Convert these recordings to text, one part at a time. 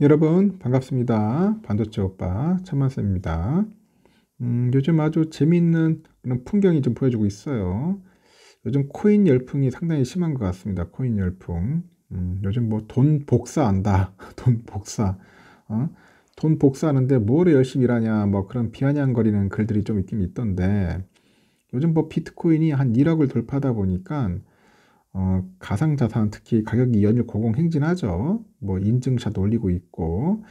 여러분 반갑습니다. 반도체 오빠 천만쌤입니다. 음, 요즘 아주 재미있는 그런 풍경이 좀 보여주고 있어요. 요즘 코인 열풍이 상당히 심한 것 같습니다. 코인 열풍. 음, 요즘 뭐 돈 복사한다. 돈 복사. 어? 돈 복사하는데 뭐를 열심히 일하냐 뭐 그런 비아냥거리는 글들이 좀 있긴 있던데 요즘 뭐 비트코인이 한 1억을 돌파하다 보니까 어, 가상자산 특히 가격이 연일 고공행진하죠. 뭐 인증샷 올리고 있고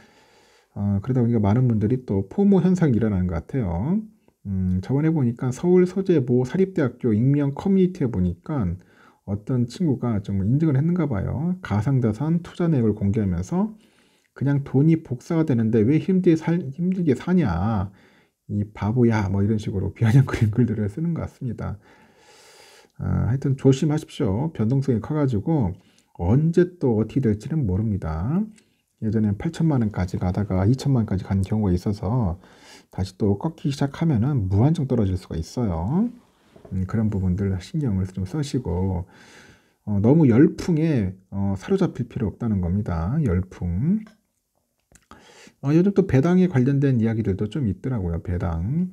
어, 그러다 보니까 많은 분들이 또 포모 현상이 일어나는 것 같아요. 음, 저번에 보니까 서울 서재보 사립대학교 익명 커뮤니티에 보니까 어떤 친구가 좀 인증을 했는가 봐요. 가상자산 투자 내역을 공개하면서 그냥 돈이 복사가 되는데 왜 힘들게, 살, 힘들게 사냐. 이 바보야 뭐 이런 식으로 비아냥거리는 글들을 쓰는 것 같습니다. 아, 하여튼 조심하십시오. 변동성이 커가지고 언제 또 어떻게 될지는 모릅니다. 예전에 8천만 원까지 가다가 2천만 원까지 간 경우가 있어서 다시 또 꺾기 시작하면 무한정 떨어질 수가 있어요. 음, 그런 부분들 신경을 좀 쓰시고 어, 너무 열풍에 어, 사로잡힐 필요 없다는 겁니다. 열풍. 어, 요즘 또 배당에 관련된 이야기들도 좀 있더라고요. 배당.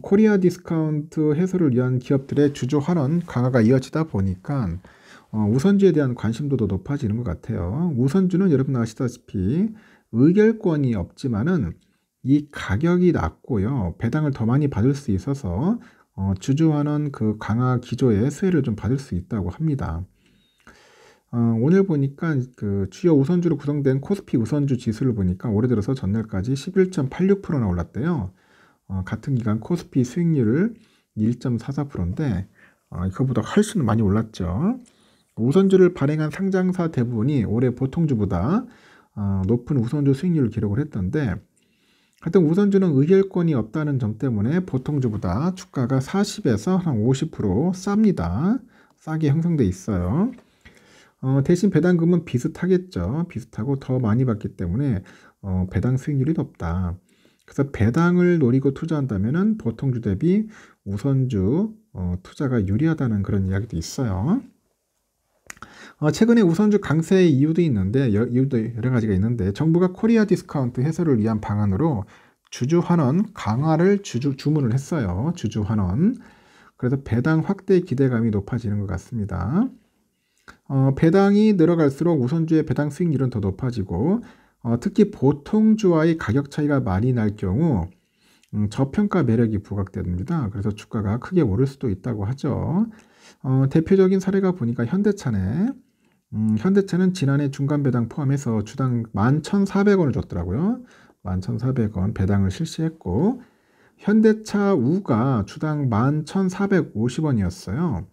코리아 디스카운트 해소를 위한 기업들의 주주 환원 강화가 이어지다 보니까 어, 우선주에 대한 관심도 도 높아지는 것 같아요. 우선주는 여러분 아시다시피 의결권이 없지만은 이 가격이 낮고요. 배당을 더 많이 받을 수 있어서 어, 주주환원 그 강화 기조에 수혜를 좀 받을 수 있다고 합니다. 어, 오늘 보니까 그 주요 우선주로 구성된 코스피 우선주 지수를 보니까 올해 들어서 전날까지 11.86%나 올랐대요. 어, 같은 기간 코스피 수익률을 1.44%인데 어, 이거보다 훨씬 많이 올랐죠. 우선주를 발행한 상장사 대부분이 올해 보통주보다 어, 높은 우선주 수익률을 기록을 했던데 하여튼 우선주는 의결권이 없다는 점 때문에 보통주보다 주가가 40에서 한 50% 쌉니다. 싸게 형성돼 있어요. 어, 대신 배당금은 비슷하겠죠. 비슷하고 더 많이 받기 때문에 어, 배당 수익률이 높다. 그래서 배당을 노리고 투자한다면 보통주 대비 우선주 어, 투자가 유리하다는 그런 이야기도 있어요. 어, 최근에 우선주 강세의 이유도 있는데 여, 이유도 여러 가지가 있는데 정부가 코리아 디스카운트 해소를 위한 방안으로 주주 환원 강화를 주주 주문을 했어요. 주주 환원. 그래서 배당 확대 기대감이 높아지는 것 같습니다. 어, 배당이 늘어갈수록 우선주의 배당 수익률은 더 높아지고 어, 특히 보통주와의 가격 차이가 많이 날 경우 음, 저평가 매력이 부각됩니다. 그래서 주가가 크게 오를 수도 있다고 하죠. 어, 대표적인 사례가 보니까 현대차네. 음, 현대차는 지난해 중간 배당 포함해서 주당 11,400원을 줬더라고요. 11,400원 배당을 실시했고 현대차 우가 주당 11,450원이었어요.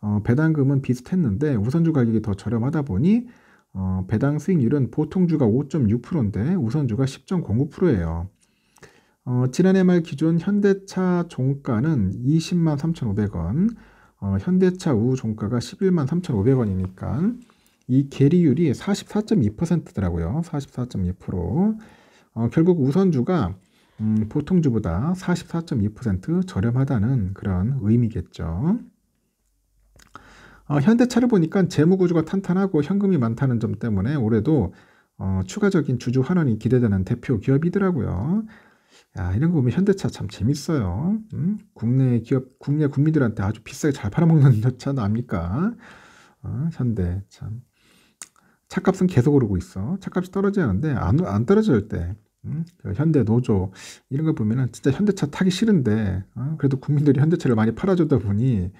어, 배당금은 비슷했는데 우선주 가격이 더 저렴하다 보니 어, 배당 수익률은 보통주가 5.6%인데 우선주가 10.05%예요. 어, 지난해 말 기준 현대차 종가는 20만 3,500원, 어, 현대차 우 종가가 11만 3,500원이니까 이 계리율이 44.2%더라고요. 44.2%. 어, 결국 우선주가 음, 보통주보다 44.2% 저렴하다는 그런 의미겠죠. 어, 현대차를 보니까 재무 구조가 탄탄하고 현금이 많다는 점 때문에 올해도 어, 추가적인 주주 환원이 기대되는 대표 기업이더라고요. 야, 이런 거 보면 현대차 참 재밌어요. 음? 국내 기업, 국내 국민들한테 아주 비싸게 잘 팔아먹는 차는 압니까? 어, 현대 참 차값은 계속 오르고 있어. 차값이 떨어지는데 안, 안 떨어질 때 음? 그 현대 노조 이런 걸 보면은 진짜 현대차 타기 싫은데 어? 그래도 국민들이 현대차를 많이 팔아줬다 보니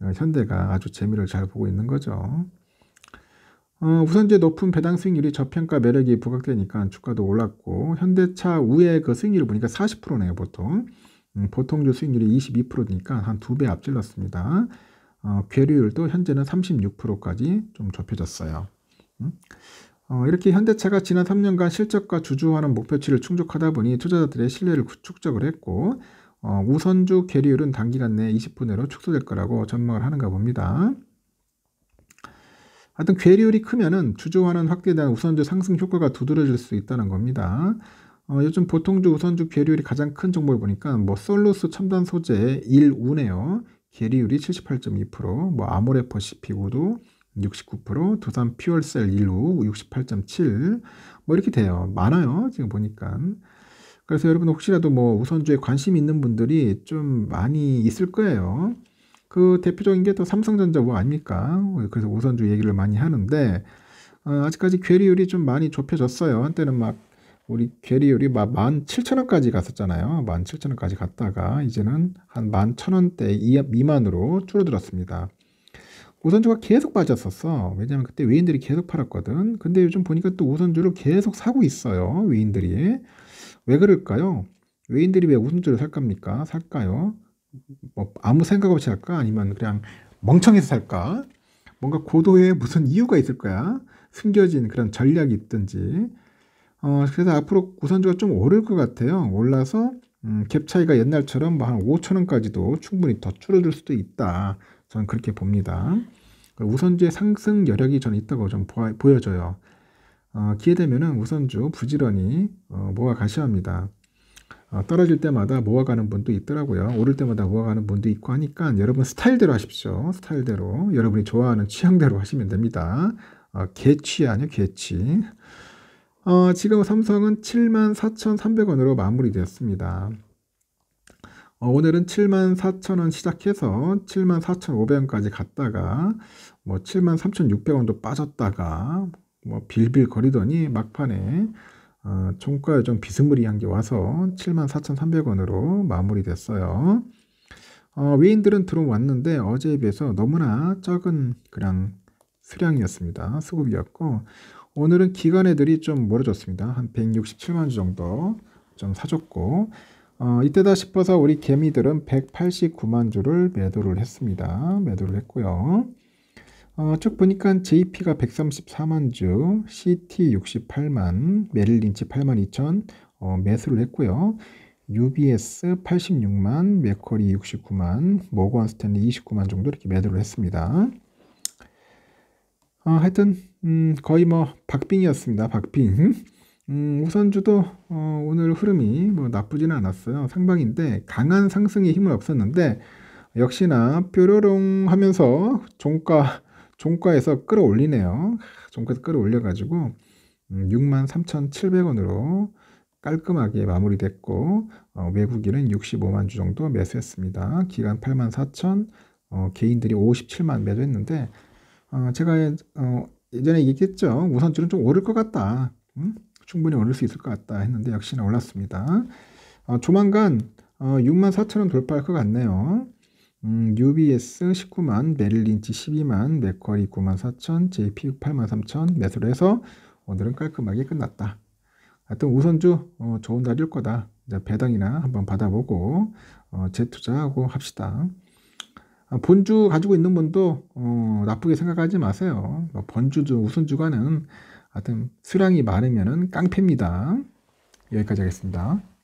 어, 현대가 아주 재미를 잘 보고 있는 거죠. 어, 우선제 높은 배당 수익률이 저평가 매력이 부각되니까 주가도 올랐고 현대차 우회 그 수익률을 보니까 40%네요 보통 음, 보통주 수익률이 22%니까 한 두 배 앞질렀습니다. 어, 괴류율도 현재는 36%까지 좀 좁혀졌어요. 음? 어, 이렇게 현대차가 지난 3년간 실적과 주주하는 목표치를 충족하다 보니 투자자들의 신뢰를 구축적을 했고 어, 우선주 계리율은 단기간 내에 20분 내로 축소될 거라고 전망을 하는가 봅니다. 하여튼 괴리율이 크면은 주주환원 확대에 대한 우선주 상승 효과가 두드러질 수 있다는 겁니다. 어, 요즘 보통주 우선주 괴리율이 가장 큰 정보를 보니까 뭐 솔루스 첨단 소재 1우네요. 괴리율이 78.2%, 뭐 아모레 퍼시픽 우도 69%, 두산 퓨얼셀 1우 68.7, 뭐 이렇게 돼요. 많아요. 지금 보니까. 그래서 여러분 혹시라도 뭐 우선주에 관심 있는 분들이 좀 많이 있을 거예요. 그 대표적인 게 또 삼성전자 뭐 아닙니까? 그래서 우선주 얘기를 많이 하는데 어, 아직까지 괴리율이 좀 많이 좁혀졌어요. 한때는 막 우리 괴리율이 막 17,000원까지 갔었잖아요. 17,000원까지 갔다가 이제는 한 11,000원대 미만으로 줄어들었습니다. 우선주가 계속 빠졌었어. 왜냐면 그때 외인들이 계속 팔았거든. 근데 요즘 보니까 또 우선주를 계속 사고 있어요. 외인들이. 왜 그럴까요? 외인들이 왜 웃음줄을 살까니까 살까요? 뭐 아무 생각 없이 살까? 아니면 그냥 멍청해서 살까? 뭔가 고도의 무슨 이유가 있을 거야? 숨겨진 그런 전략이 있든지. 어, 그래서 앞으로 우선주가 좀 오를 것 같아요. 올라서 음, 갭 차이가 옛날처럼 뭐한 5천 원까지도 충분히 더 줄어들 수도 있다. 저는 그렇게 봅니다. 우선주의 상승 여력이 저는 있다고 좀 보여져요. 어, 기회되면은 우선주 부지런히 어, 모아 가셔야 합니다. 어, 떨어질 때마다 모아가는 분도 있더라고요. 오를 때마다 모아가는 분도 있고 하니까 여러분 스타일대로 하십시오. 스타일대로 여러분이 좋아하는 취향대로 하시면 됩니다. 어, 개취 아니요 개취. 어, 지금 삼성은 74,300원으로 마무리되었습니다. 어, 오늘은 74,000원 시작해서 74,500원까지 갔다가 뭐 73,600원도 빠졌다가 뭐 빌빌 거리더니 막판에 어, 종가에 좀 비스무리한 게 와서 74,300원으로 마무리됐어요. 어, 외인들은 들어왔는데 어제에 비해서 너무나 적은 그냥 수량이었습니다. 수급이었고 오늘은 기관애들이 좀 멀어졌습니다. 한 167만 주 정도 좀 사줬고 어, 이때다 싶어서 우리 개미들은 189만 주를 매도를 했습니다. 매도를 했고요. 어, 쭉 보니까 JP가 134만 주, CT 68만, 메릴린치 8만 2천 어, 매수를 했고요. UBS 86만, 맥커리 69만, 모건 스탠리 29만 정도 이렇게 매도를 했습니다. 어, 하여튼 음, 거의 뭐 박빙이었습니다. 박빙. 음, 우선주도 어, 오늘 흐름이 뭐 나쁘지는 않았어요. 상방인데 강한 상승의 힘은 없었는데 역시나 뾰로롱 하면서 종가 종가에서 끌어올리네요. 종가에서 끌어올려가지고 63,700원으로 음, 깔끔하게 마무리됐고 어, 외국인은 65만 주 정도 매수했습니다. 기간 8만 4천, 어, 개인들이 57만 매도했는데 어, 제가 어, 예전에 얘기했죠. 우선주는 좀 오를 것 같다. 음? 충분히 오를 수 있을 것 같다 했는데 역시나 올랐습니다. 어, 조만간 어, 6만 4천 원 돌파할 것 같네요. 음, UBS 19만, 메릴린치 12만, 맥커리 9만 4천, JP 8만 3천 매수를 해서 오늘은 깔끔하게 끝났다. 하여튼 우선주 어, 좋은 날일 거다. 배당이나 한번 받아보고 어, 재투자하고 합시다. 아, 본주 가지고 있는 분도 어, 나쁘게 생각하지 마세요. 번주주 뭐 우선주가는 하여튼 수량이 많으면 깡패입니다. 여기까지 하겠습니다.